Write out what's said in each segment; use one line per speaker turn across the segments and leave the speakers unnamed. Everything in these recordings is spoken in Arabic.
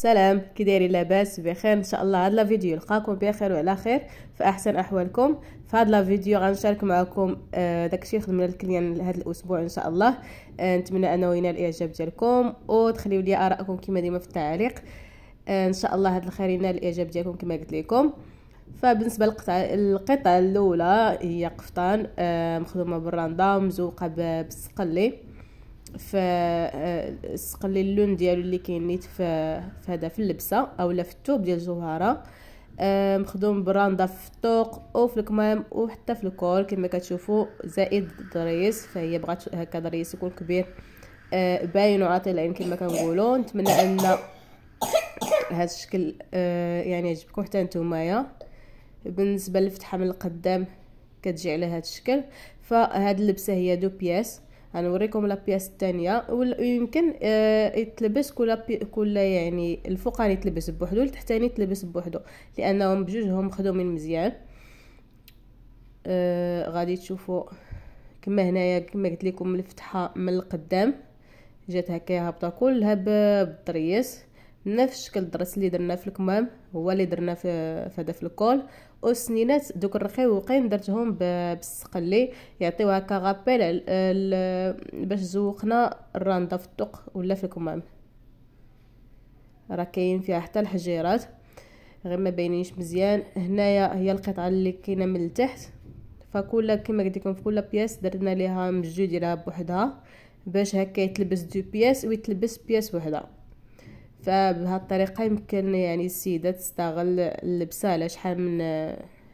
سلام كي دايرين لاباس بخير ان شاء الله هاد لا فيديو نلقاكم بخير وعلى خير في احسن احوالكم في هاد لا فيديو غنشارك معكم آه، داك داكشي خدمنا للكليان هاد الاسبوع ان شاء الله آه، نتمنى انه ينال الاعجاب ديالكم وتخليوا لي ارائكم كما ديما في التعليق آه، ان شاء الله هاد الخير ينال الاعجاب ديالكم كما قلت لكم فبالنسبه للقطعه القطعه الاولى هي قفطان مخدومه بالرنده مزوقه بالسقلي في آه، اللون ديالو اللي كاين نيت في هذا في اللبسه اولا في الثوب ديال جوهره آه، مخدوم براندا في الطوق او الكمام وحتى في الكول كما كتشوفوا زائد الضريس فهي بغات هكا ضريس يكون كبير آه، باين وعاطي العين كما كنقولوا نتمنى ان هذا الشكل يعني يعجبكم حتى نتومايا بالنسبه للفتحه من القدام كتجي على هذا الشكل فهاد اللبسه هي دو بياس لا لابياس الثانيه ويمكن آه يتلبس كل كل يعني الفوقاني يتلبس بوحدو التحتاني يتلبس بوحدو لانهم بجوجهم مخدومين مزيان آه غادي تشوفوا كما هنايا كما قلت لكم الفتحه من القدام جات هكا هابطه كلها بالطريس نفس شكل الدرس اللي درناه في الكمام هو اللي درناه في هذا في الكول والسنينات دوك الرخيوقين درتهم بالسقلي يعطيو كغابيل غابيل باش زوقنا الراندا في الطوق ولا في الكمام راه كاين فيها حتى الحجيرات غير ما باينينش مزيان هنايا هي القطعه اللي كاينه من التحت فكل كما قلت لكم في كل بياس درنا ليها مجو ديالها بوحدها باش هكا يتلبس دو بياس ويتلبس بياس وحده الطريقة يمكن يعني السيدة تستغل اللبسة على شحال من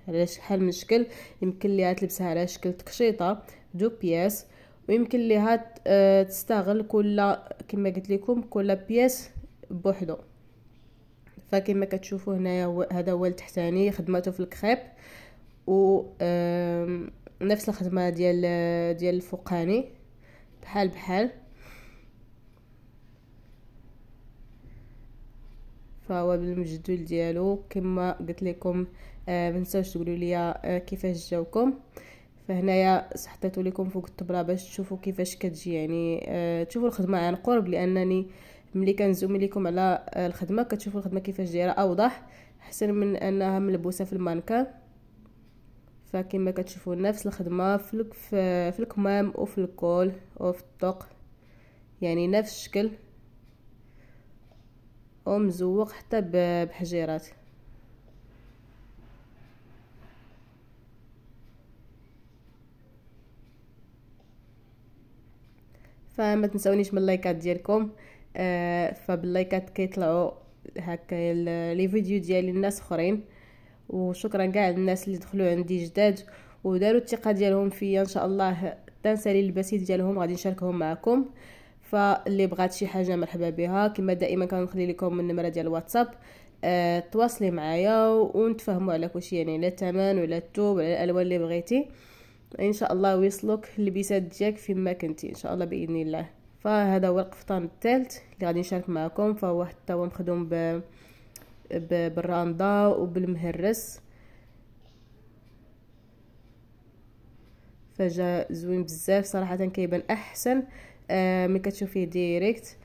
على شحال من شكل يمكن ليها تلبسها على شكل تكشيطة دو بياس ويمكن ليها آه، تستغل كل كما قلت لكم كل بياس بوحدو فكما كتشوفوا هنايا هذا هو التحتاني خدمته في الكريب و نفس الخدمه ديال ديال الفوقاني بحال بحال فهو بالمجدول ديالو كما قلت لكم آه منساوش تقولوا لي آه كيفاش جاوكم فهنايا حطيتو لكم فوق الطبله باش تشوفوا كيفاش كتجي يعني آه تشوفوا الخدمه عن قرب لانني ملي كنزوم لكم على آه، الخدمه كتشوفوا الخدمه كيفاش دايره اوضح احسن من انها ملبوسه في المانكا فكما كتشوفوا نفس الخدمه في في الكمام وفي الكول وفي الطوق يعني نفس الشكل ومزوق حتى بحجيرات فما تنسونيش من اللايكات ديالكم آه فباللايكات كيطلعوا هكا لي فيديو ديالي الناس اخرين وشكرا كاع الناس اللي دخلوا عندي جداد وداروا الثقه ديالهم فيا ان شاء الله تنسالي البسيط ديالهم غادي نشاركهم معكم فاللي بغات شي حاجه مرحبا بها كما دائما كنخلي لكم النمره ديال الواتساب أه تواصلي معايا ونتفاهموا على كل شيء يعني لا الثمن ولا الثوب ولا الالوان اللي بغيتي ان شاء الله يوصلك اللبسات ديالك فين ما كنتي ان شاء الله باذن الله فهذا هو القفطان الثالث اللي غادي نشارك معكم فهو حتى هو مخدوم ب... ب... بالراندا وبالمهرس فجا زوين بزاف صراحه كيبان احسن آه، ملي كتشوفيه ديريكت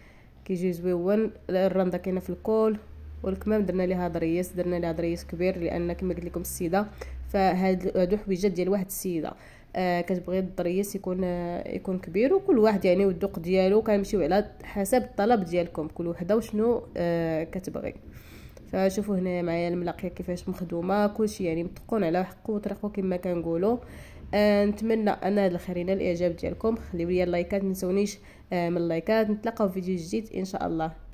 كيجي زويون الرنده كاينه في الكول والكمام درنا ليها ضريس درنا ليها ضريس كبير لان كما قلت لكم السيده فهادو حويجات ديال واحد السيده آه كتبغي الدريس يكون آه يكون كبير وكل واحد يعني والذوق ديالو كنمشيو على حسب الطلب ديالكم كل وحده وشنو آه كتبغي فشوفوا هنا معايا الملاقيه كيفاش مخدومه كلشي يعني متقون على حقه وطريقه كما كنقولوا آه نتمنى انال خيرين الاعجاب ديالكم خليو لي اللايكات ما تنسونيش آه من اللايكات نتلاقاو في فيديو جديد ان شاء الله